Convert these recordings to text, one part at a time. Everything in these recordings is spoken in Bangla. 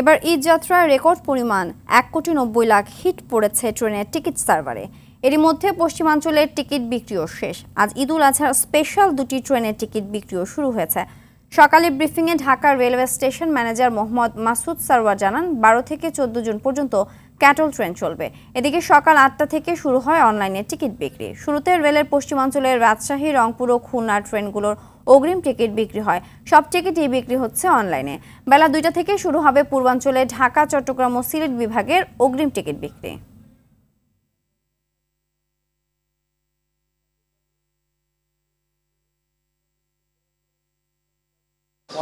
এবার ঈদ যাত্রার রেকর্ড পরিমাণ এক কোটি নব্বই লাখ হিট পড়েছে ট্রেনের টিকিট সার্ভারে এরই মধ্যে পশ্চিমাঞ্চলের টিকিট বিক্রিও শেষ আজ ঈদুল আজহার স্পেশাল দুটি ট্রেনের টিকিট বিক্রিও শুরু হয়েছে সকালে ব্রিফিংয়ে ঢাকার railway station manager Mohammad Masud Sarwar জানান বারো থেকে চোদ্দ জুন পর্যন্ত ক্যাটল ট্রেন চলবে এদিকে সকাল আটটা থেকে শুরু হয় অনলাইনে টিকিট বিক্রি শুরুতে রেলের পশ্চিমাঞ্চলের রাজশাহী রংপুর ও খুলনা ট্রেনগুলোর অগ্রিম টিকিট বিক্রি হয় সব টিকিটই বিক্রি হচ্ছে অনলাইনে বেলা দুইটা থেকে শুরু হবে পূর্বাঞ্চলে ঢাকা চট্টগ্রাম ও সিলেট বিভাগের অগ্রিম টিকিট বিক্রি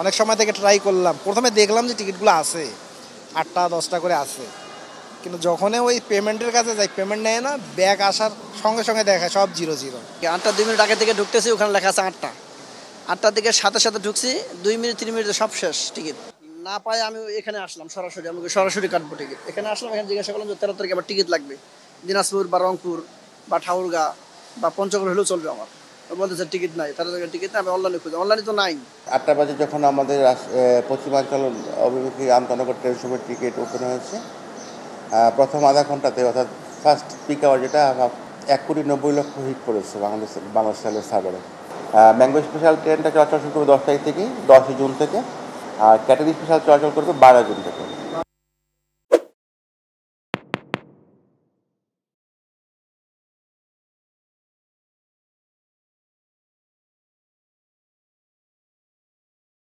অনেক সময় থেকে ট্রাই করলাম প্রথমে দেখলাম যে টিকিটগুলো আছে আটটা দশটা করে আছে কিন্তু যখনই ওই পেমেন্টের কাছে যাই পেমেন্ট নেয় না ব্যাগ আসার সঙ্গে সঙ্গে দেখা সব জিরো জিরো আটটা দুই মিনিট আগে থেকে ঢুকতেছি ওখানে লেখা আছে আটটা আটটার দিকে সাথে সাথে ঢুকছি দুই মিনিট তিন মিনিট সব শেষ টিকিট না পাই আমি এখানে আসলাম সরাসরি আমাকে সরাসরি কাটবো টিকিট এখানে আসলাম এখানে জিজ্ঞাসা করলাম যে তেরো তারিখে আমার টিকিট লাগবে দিনাজপুর বা রংপুর বা ঠাউরগা বা পঞ্চগড় হলেও চলবে আমার বলতেছে টিকিট নাই তেরো তারিখের টিকিট নাই আমি অনলাইনে খুঁজি অনলাইনে তো নাই আটটা বাজে যখন আমাদের পশ্চিমাঞ্চল অভিমুখী আন্তনগর ট্রেন সময় টিকিট ওপেন হয়েছে প্রথম আধা ঘন্টাতে অর্থাৎ ফার্স্ট পিক আওয়ার যেটা এক কোটি নব্বই লক্ষ হিট করেছে বাংলাদেশ বাংলাদেশ সার্ভারে ম্যাঙ্গো স্পেশাল ট্রেনটা চলাচল শুরু করবে দশ তারিখ থেকে দশই জুন থেকে আর ক্যাটারি স্পেশাল চলাচল করবে বারো জুন থেকে